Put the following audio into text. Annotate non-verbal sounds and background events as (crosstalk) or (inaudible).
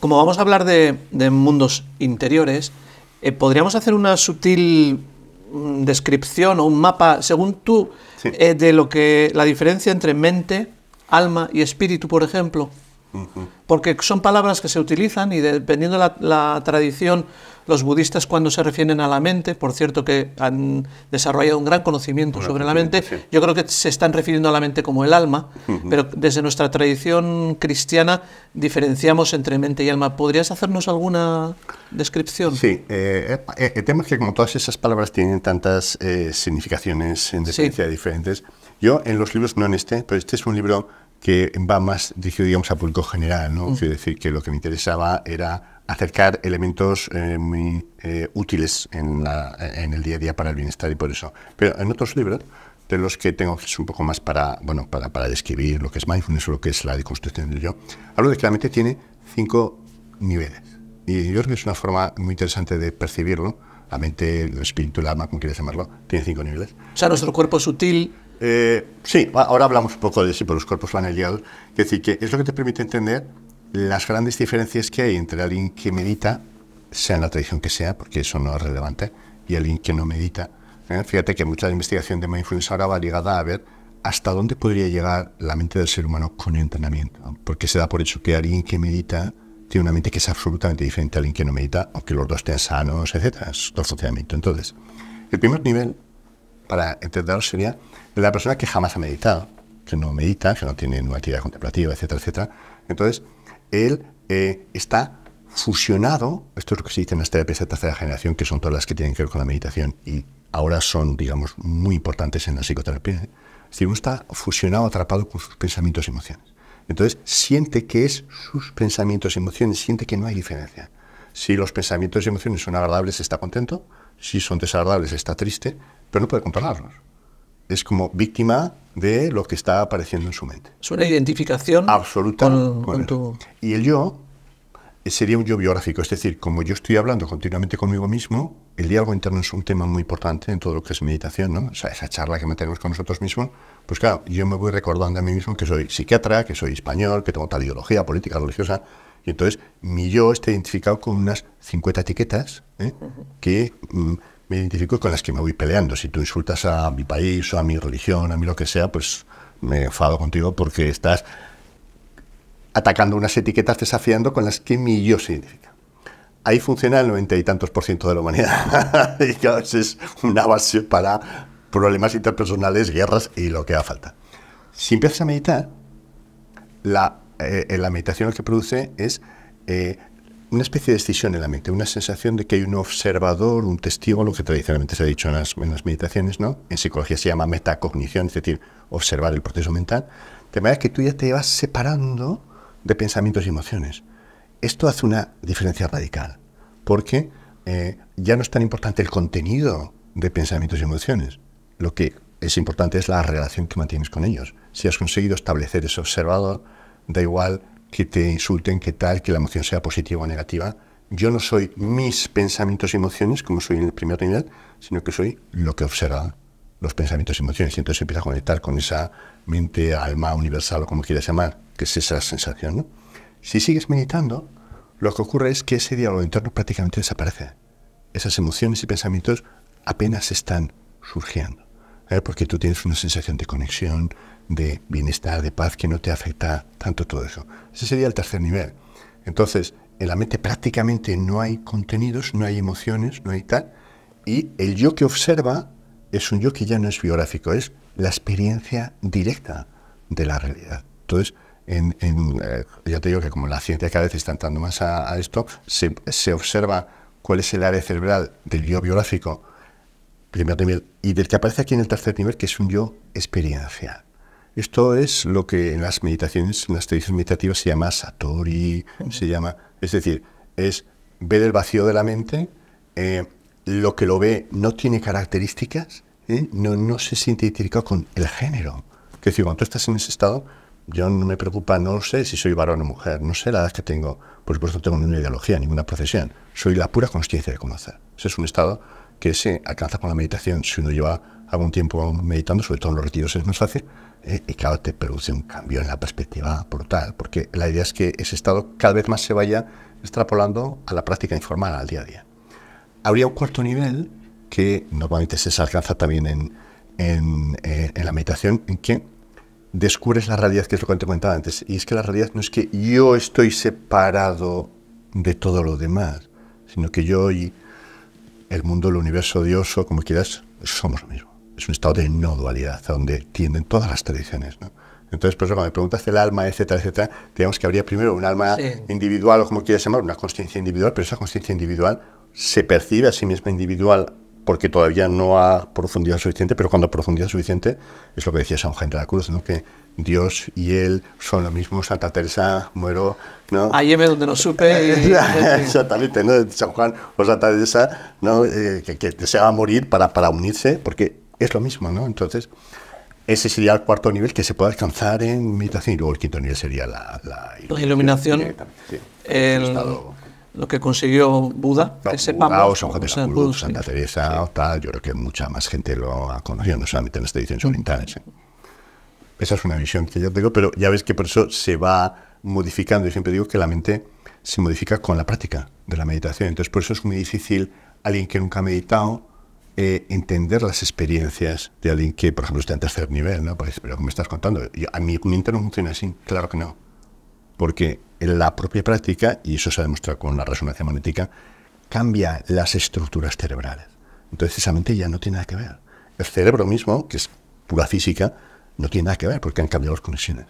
como vamos a hablar de, mundos interiores, eh, podríamos hacer una sutil mm, descripción o un mapa, según tú, eh, de lo que la diferencia entre mente, alma y espíritu, por ejemplo. Porque son palabras que se utilizan y dependiendo la, la tradición, los budistas cuando se refieren a la mente, por cierto que han desarrollado un gran conocimiento sobre la mente, yo creo que se están refiriendo a la mente como el alma, pero desde nuestra tradición cristiana diferenciamos entre mente y alma. ¿Podrías hacernos alguna descripción? Sí, eh, eh, el tema es que como todas esas palabras tienen tantas eh, significaciones en diferencia diferentes, yo en los libros, no en este, pero este es un libro que va más dirigido, digamos, a público general, ¿no? Mm. Quiero decir que lo que me interesaba era acercar elementos eh, muy eh, útiles en, la, en el día a día para el bienestar y por eso. Pero en otros libros, de los que tengo que es un poco más para, bueno, para, para describir lo que es mindfulness o lo que es la deconstrucción del yo, hablo de que la mente tiene cinco niveles. Y yo creo que es una forma muy interesante de percibirlo. La mente, el espíritu, el alma, como quieras llamarlo, tiene cinco niveles. O sea, nuestro cuerpo sutil eh, sí, ahora hablamos un poco de sí, por los cuerpos flanelial, es decir, que es lo que te permite entender las grandes diferencias que hay entre alguien que medita, sea en la tradición que sea, porque eso no es relevante, y alguien que no medita. Eh, fíjate que mucha investigación de mindfulness ahora va ligada a ver hasta dónde podría llegar la mente del ser humano con entrenamiento, porque se da por hecho que alguien que medita tiene una mente que es absolutamente diferente a alguien que no medita, aunque los dos estén sanos, etc. Es todo funcionamiento. Entonces, el primer nivel para entenderlo, sería la persona que jamás ha meditado, que no medita, que no tiene una actividad contemplativa, etcétera, etcétera. Entonces, él eh, está fusionado, esto es lo que se dice en las terapias de tercera generación, que son todas las que tienen que ver con la meditación y ahora son, digamos, muy importantes en la psicoterapia. ¿eh? si uno está fusionado, atrapado con sus pensamientos y emociones. Entonces, siente que es sus pensamientos y emociones, siente que no hay diferencia. Si los pensamientos y emociones son agradables, está contento si son desagradables, está triste, pero no puede controlarlos. Es como víctima de lo que está apareciendo en su mente. Es una identificación absoluta con, tu... Y el yo eh, sería un yo biográfico, es decir, como yo estoy hablando continuamente conmigo mismo, el diálogo interno es un tema muy importante en todo lo que es meditación, ¿no? sea, esa charla que mantenemos con nosotros mismos, pues claro, yo me voy recordando a mí mismo que soy psiquiatra, que soy español, que tengo tal ideología política, religiosa, y entonces mi yo está identificado con unas 50 etiquetas ¿eh? que mm, me identifico con las que me voy peleando. Si tú insultas a mi país o a mi religión, a mí lo que sea, pues me enfado contigo porque estás atacando unas etiquetas desafiando con las que mi yo se identifica. Ahí funciona el noventa y tantos por ciento de la humanidad. (laughs) es una base para problemas interpersonales, guerras y lo que haga falta. Si empiezas a meditar, la eh, en la meditación lo que produce es eh, una especie de decisión en la mente, una sensación de que hay un observador, un testigo, lo que tradicionalmente se ha dicho en las, meditaciones, ¿no? En psicología se llama metacognición, es decir, observar el proceso mental. De manera que tú ya te vas separando de pensamientos y emociones. Esto hace una diferencia radical, porque eh, ya no es tan importante el contenido de pensamientos y emociones. Lo que es importante es la relación que mantienes con ellos. Si has conseguido establecer ese observador, da igual que te insulten, que tal, que la emoción sea positiva o negativa. Yo no soy mis pensamientos y emociones, como soy en el primer nivel, sino que soy lo que observa los pensamientos y emociones. Y entonces empieza a conectar con esa mente, alma universal o como quieras llamar, que es esa sensación. Si sigues meditando, lo que ocurre es que ese diálogo interno prácticamente desaparece. Esas emociones y pensamientos apenas están surgiendo. ¿eh? Porque tú tienes una sensación de conexión, de bienestar, de paz, que no te afecta tanto todo eso. Ese sería el tercer nivel. Entonces, en la mente prácticamente no hay contenidos, no hay emociones, no hay tal. Y el yo que observa es un yo que ya no es biográfico, es la experiencia directa de la realidad. Entonces, en, eh, ya te digo que como la ciencia cada vez está entrando más a, esto, se, se, observa cuál es el área cerebral del yo biográfico, primer nivel, y del que aparece aquí en el tercer nivel, que es un yo experiencial. Esto es lo que en las meditaciones, en las tradiciones meditativas se llama satori, se llama, es decir, es ver el vacío de la mente, eh, lo que lo ve no tiene características, eh, no, se siente identificado con el género. Es decir, cuando estás en ese estado, yo no me preocupa, no sé si soy varón o mujer, no sé la edad que tengo, por supuesto no tengo ninguna ideología, ninguna profesión, soy la pura consciencia de conocer. Ese es un estado que se alcanza con la meditación. Si uno lleva algún tiempo meditando, sobre todo en los retiros es más fácil, eh, y claro, te produce un cambio en la perspectiva brutal, porque la idea es que ese estado cada vez más se vaya extrapolando a la práctica informal, al día a día. Habría un cuarto nivel que normalmente se alcanza también en, en, eh, la meditación, en que descubres la realidad, que es lo que te comentaba antes, y es que la realidad no es que yo estoy separado de todo lo demás, sino que yo y el mundo, el universo, Dios o como quieras, somos lo mismo. Es un estado de no dualidad a donde tienden todas las tradiciones. Entonces, por eso cuando me preguntas el alma, etcétera, etcétera, digamos que habría primero un alma individual o como quieras llamar, una conciencia individual, pero esa conciencia individual se percibe a sí misma individual porque todavía no ha profundidad suficiente, pero cuando profundidad suficiente es lo que decía San Juan de la Cruz, ¿no? que Dios y él son lo mismo, Santa Teresa, muero... ¿no? es donde no supe... Y... (laughs) Exactamente, ¿no? San Juan o Santa Teresa ¿no? Eh, que, deseaba morir para, para unirse, porque es lo mismo, ¿no? Entonces, ese sería el cuarto nivel que se puede alcanzar en meditación y luego el quinto nivel sería la, iluminación lo que consiguió Buda, ese que o Santa Teresa, o tal, yo creo que mucha más gente lo ha conocido, no solamente en las tradiciones orientales. ¿eh? Esa es una visión que yo tengo, pero ya ves que por eso se va modificando. Yo siempre digo que la mente se modifica con la práctica de la meditación. Entonces, por eso es muy difícil alguien que nunca ha meditado eh, entender las experiencias de alguien que, por ejemplo, está en tercer nivel, ¿no? Pero pues, pero me estás contando, a mi mente no funciona así, claro que no porque en la propia práctica, y eso se ha demostrado con la resonancia magnética, cambia las estructuras cerebrales. Entonces esa mente ya no tiene nada que ver. El cerebro mismo, que es pura física, no tiene nada que ver porque han cambiado las conexiones.